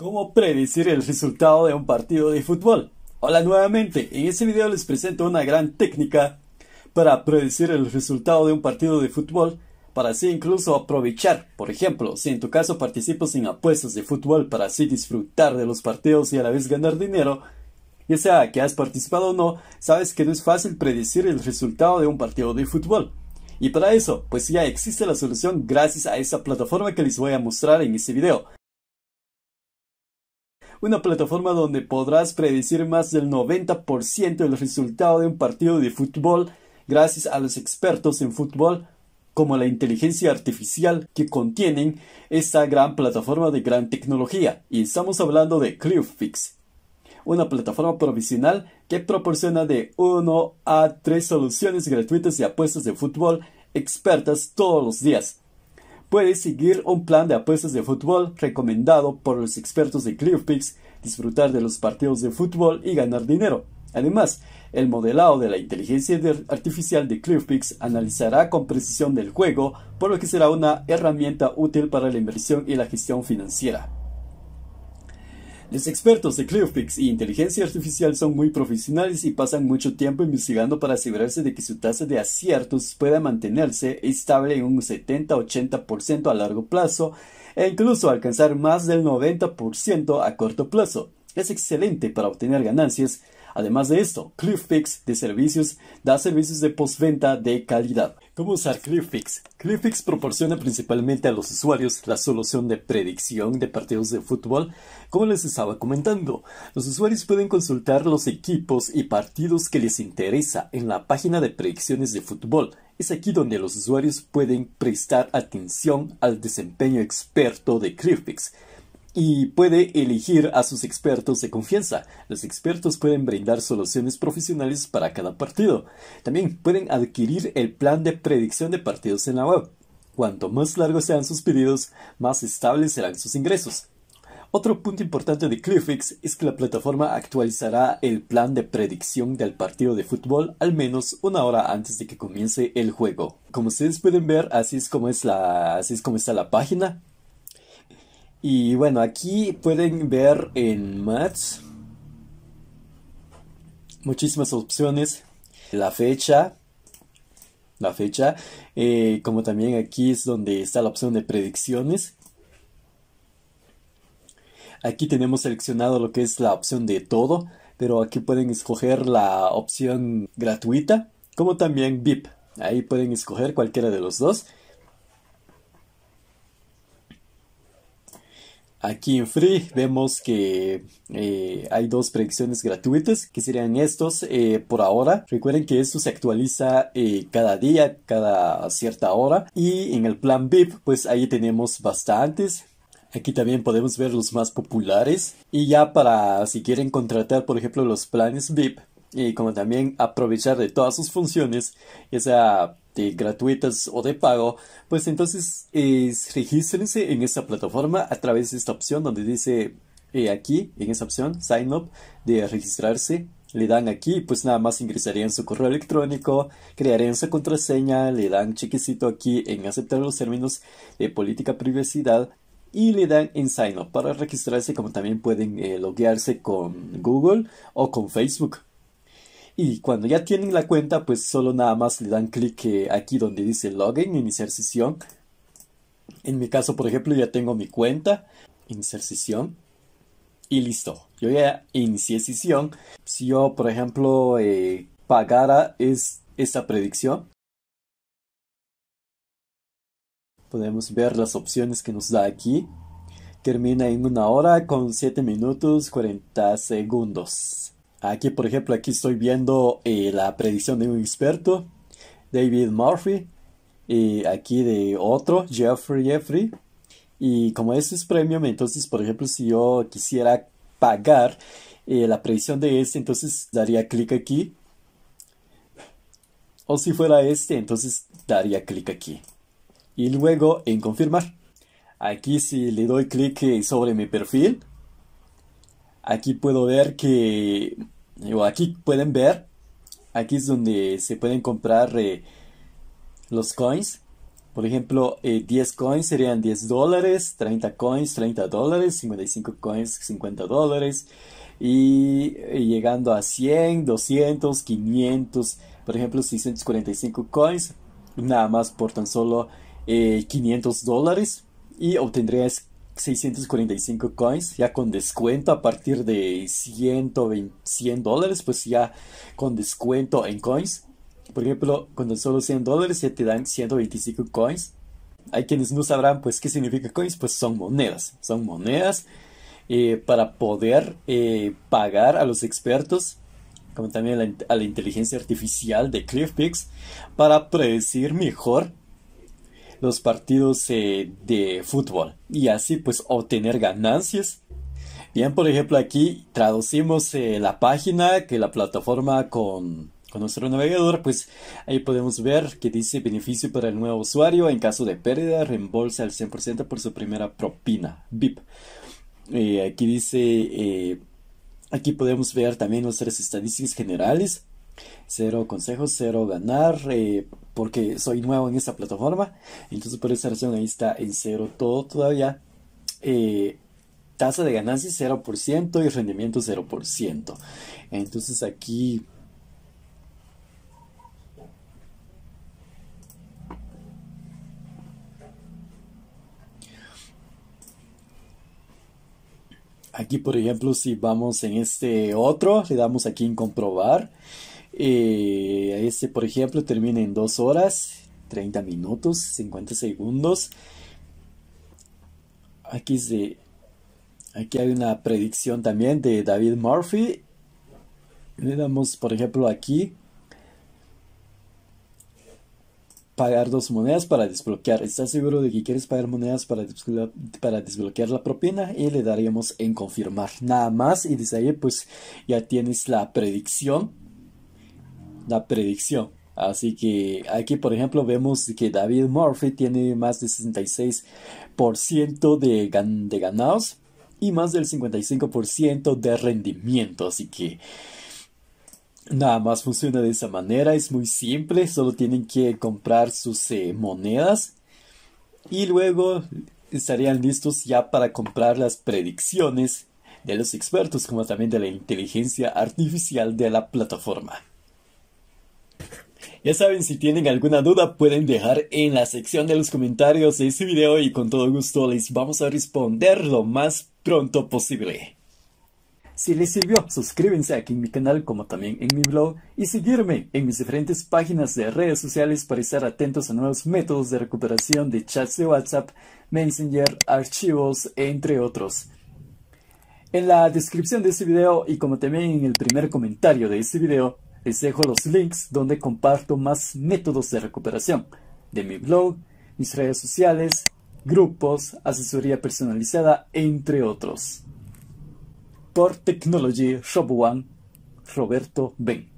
¿Cómo predecir el resultado de un partido de fútbol? Hola nuevamente, en este video les presento una gran técnica para predecir el resultado de un partido de fútbol, para así incluso aprovechar, por ejemplo, si en tu caso participas en apuestas de fútbol para así disfrutar de los partidos y a la vez ganar dinero, ya sea que has participado o no, sabes que no es fácil predecir el resultado de un partido de fútbol. Y para eso, pues ya existe la solución gracias a esa plataforma que les voy a mostrar en este video una plataforma donde podrás predecir más del 90% del resultado de un partido de fútbol gracias a los expertos en fútbol como la inteligencia artificial que contienen esta gran plataforma de gran tecnología. Y estamos hablando de CrewFix, una plataforma provisional que proporciona de 1 a 3 soluciones gratuitas y apuestas de fútbol expertas todos los días Puede seguir un plan de apuestas de fútbol recomendado por los expertos de ClearPix, disfrutar de los partidos de fútbol y ganar dinero. Además, el modelado de la inteligencia artificial de ClearPix analizará con precisión el juego, por lo que será una herramienta útil para la inversión y la gestión financiera. Los expertos de CleoPix y inteligencia artificial son muy profesionales y pasan mucho tiempo investigando para asegurarse de que su tasa de aciertos pueda mantenerse estable en un 70-80% a largo plazo e incluso alcanzar más del 90% a corto plazo. Es excelente para obtener ganancias. Además de esto, CliffPix de servicios da servicios de postventa de calidad. ¿Cómo usar Clearfix? Cliffix proporciona principalmente a los usuarios la solución de predicción de partidos de fútbol, como les estaba comentando. Los usuarios pueden consultar los equipos y partidos que les interesa en la página de predicciones de fútbol. Es aquí donde los usuarios pueden prestar atención al desempeño experto de Clifix y puede elegir a sus expertos de confianza. Los expertos pueden brindar soluciones profesionales para cada partido. También pueden adquirir el plan de predicción de partidos en la web. Cuanto más largos sean sus pedidos, más estables serán sus ingresos. Otro punto importante de Clearfix es que la plataforma actualizará el plan de predicción del partido de fútbol al menos una hora antes de que comience el juego. Como ustedes pueden ver, así es como, es la, así es como está la página. Y bueno, aquí pueden ver en Mats muchísimas opciones. La fecha, la fecha, eh, como también aquí es donde está la opción de predicciones. Aquí tenemos seleccionado lo que es la opción de todo, pero aquí pueden escoger la opción gratuita, como también VIP. Ahí pueden escoger cualquiera de los dos. Aquí en Free vemos que eh, hay dos predicciones gratuitas que serían estos eh, por ahora. Recuerden que esto se actualiza eh, cada día, cada cierta hora. Y en el plan VIP, pues ahí tenemos bastantes. Aquí también podemos ver los más populares. Y ya para si quieren contratar, por ejemplo, los planes VIP, y como también aprovechar de todas sus funciones, ya sea de gratuitas o de pago, pues entonces eh, regístrense en esta plataforma a través de esta opción donde dice eh, aquí, en esa opción, sign up, de registrarse. Le dan aquí, pues nada más ingresarían su correo electrónico, crearían su contraseña, le dan chequecito aquí en aceptar los términos de política privacidad y le dan en sign up para registrarse, como también pueden eh, loguearse con Google o con Facebook. Y cuando ya tienen la cuenta, pues solo nada más le dan clic aquí donde dice login, iniciar sesión. En mi caso, por ejemplo, ya tengo mi cuenta, iniciar sesión. Y listo, yo ya inicié sesión. Si yo, por ejemplo, eh, pagara es, esta predicción, podemos ver las opciones que nos da aquí. Termina en una hora con 7 minutos 40 segundos. Aquí, por ejemplo, aquí estoy viendo eh, la predicción de un experto, David Murphy, y aquí de otro, Jeffrey Jeffrey. Y como esto es premium, entonces, por ejemplo, si yo quisiera pagar eh, la predicción de este, entonces daría clic aquí. O si fuera este, entonces daría clic aquí. Y luego en confirmar. Aquí si le doy clic eh, sobre mi perfil, Aquí puedo ver que, o aquí pueden ver, aquí es donde se pueden comprar eh, los coins. Por ejemplo, 10 eh, coins serían 10 dólares, 30 coins, 30 dólares, 55 coins, 50 dólares. Y eh, llegando a 100, 200, 500, por ejemplo, 645 coins, nada más por tan solo 500 dólares. Y obtendrías 645 coins, ya con descuento a partir de 120, 100 dólares, pues ya con descuento en coins. Por ejemplo, cuando son solo 100 dólares ya te dan 125 coins. Hay quienes no sabrán pues qué significa coins, pues son monedas, son monedas eh, para poder eh, pagar a los expertos, como también a la, a la inteligencia artificial de CliffPix, para predecir mejor los partidos eh, de fútbol y así pues obtener ganancias. Bien, por ejemplo, aquí traducimos eh, la página que la plataforma con, con nuestro navegador, pues ahí podemos ver que dice beneficio para el nuevo usuario en caso de pérdida, reembolsa al 100% por su primera propina, VIP. Eh, aquí dice, aquí podemos ver también nuestras estadísticas generales cero consejos, cero ganar, eh, porque soy nuevo en esta plataforma. Entonces, por esta razón, ahí está en cero todo todavía. Eh, tasa de ganancia 0% y rendimiento 0%. Entonces, aquí. Aquí, por ejemplo, si vamos en este otro, le damos aquí en comprobar eh, este, por ejemplo, termina en 2 horas, 30 minutos, 50 segundos. Aquí, se, aquí hay una predicción también de David Murphy. Le damos, por ejemplo, aquí pagar dos monedas para desbloquear. ¿Estás seguro de que quieres pagar monedas para, para desbloquear la propina? Y le daríamos en confirmar. Nada más. Y desde ahí pues ya tienes la predicción la predicción. Así que aquí, por ejemplo, vemos que David Murphy tiene más de 66% de, gan de ganados y más del 55% de rendimiento. Así que nada más funciona de esa manera. Es muy simple. Solo tienen que comprar sus eh, monedas y luego estarían listos ya para comprar las predicciones de los expertos como también de la inteligencia artificial de la plataforma. Ya saben, si tienen alguna duda pueden dejar en la sección de los comentarios de este video y con todo gusto les vamos a responder lo más pronto posible. Si les sirvió, suscríbanse aquí en mi canal como también en mi blog y seguirme en mis diferentes páginas de redes sociales para estar atentos a nuevos métodos de recuperación de chats de WhatsApp, Messenger, archivos, entre otros. En la descripción de este video y como también en el primer comentario de este video, les dejo los links donde comparto más métodos de recuperación de mi blog, mis redes sociales, grupos, asesoría personalizada, entre otros. Por Technology Shop One, Roberto Ben.